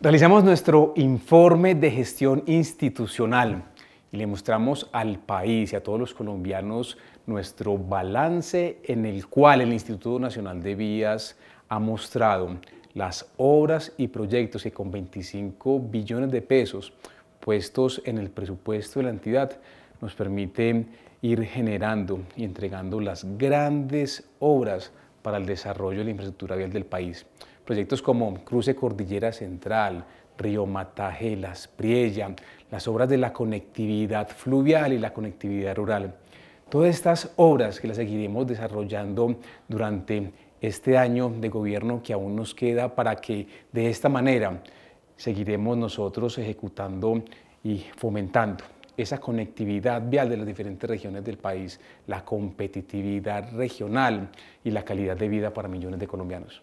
Realizamos nuestro informe de gestión institucional y le mostramos al país y a todos los colombianos nuestro balance en el cual el Instituto Nacional de Vías ha mostrado las obras y proyectos que con 25 billones de pesos puestos en el presupuesto de la entidad nos permiten ir generando y entregando las grandes obras para el desarrollo de la infraestructura vial del país. Proyectos como Cruce Cordillera Central, Río Mataje, Priella, las obras de la conectividad fluvial y la conectividad rural. Todas estas obras que las seguiremos desarrollando durante este año de gobierno que aún nos queda para que de esta manera seguiremos nosotros ejecutando y fomentando esa conectividad vial de las diferentes regiones del país, la competitividad regional y la calidad de vida para millones de colombianos.